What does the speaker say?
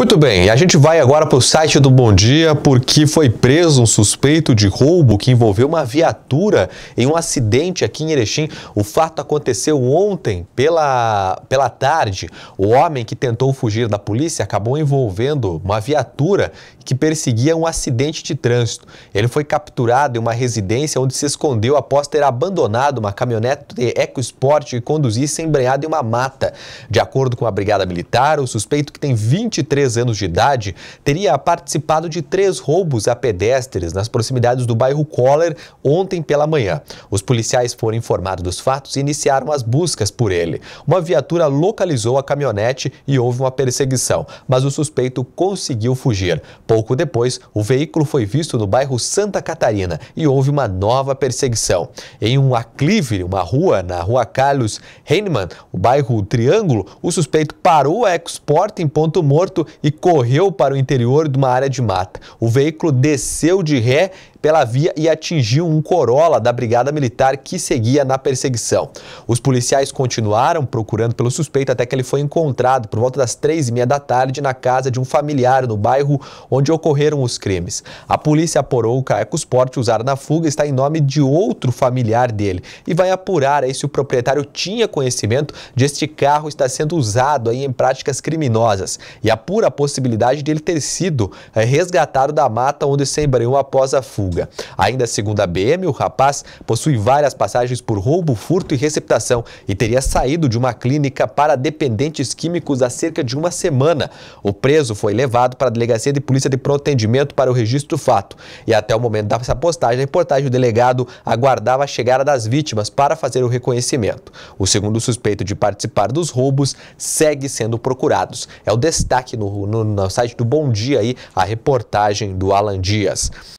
Muito bem, a gente vai agora para o site do Bom Dia porque foi preso um suspeito de roubo que envolveu uma viatura em um acidente aqui em Erechim. O fato aconteceu ontem pela, pela tarde. O homem que tentou fugir da polícia acabou envolvendo uma viatura que perseguia um acidente de trânsito. Ele foi capturado em uma residência onde se escondeu após ter abandonado uma caminhonete EcoSport e sem embrenhado em uma mata. De acordo com a Brigada Militar, o suspeito que tem 23 23 anos de idade, teria participado de três roubos a pedestres nas proximidades do bairro Coller ontem pela manhã. Os policiais foram informados dos fatos e iniciaram as buscas por ele. Uma viatura localizou a caminhonete e houve uma perseguição, mas o suspeito conseguiu fugir. Pouco depois, o veículo foi visto no bairro Santa Catarina e houve uma nova perseguição. Em um aclive, uma rua, na rua Carlos Heinemann, o bairro Triângulo, o suspeito parou a Export em ponto morto e correu para o interior de uma área de mata. O veículo desceu de ré pela via e atingiu um Corolla da Brigada Militar que seguia na perseguição. Os policiais continuaram procurando pelo suspeito até que ele foi encontrado por volta das três e meia da tarde na casa de um familiar no bairro onde ocorreram os crimes. A polícia apurou o Caeco Sport usado na fuga está em nome de outro familiar dele e vai apurar aí se o proprietário tinha conhecimento de este carro estar sendo usado aí em práticas criminosas e apura a possibilidade de ele ter sido eh, resgatado da mata onde se embrenhou após a fuga. Ainda segundo a BM, o rapaz possui várias passagens por roubo, furto e receptação e teria saído de uma clínica para dependentes químicos há cerca de uma semana. O preso foi levado para a Delegacia de Polícia de Protendimento para o registro do fato. E até o momento dessa postagem, a reportagem, o delegado aguardava a chegada das vítimas para fazer o reconhecimento. O segundo suspeito de participar dos roubos segue sendo procurados. É o destaque no no, no site do Bom Dia aí a reportagem do Alan Dias.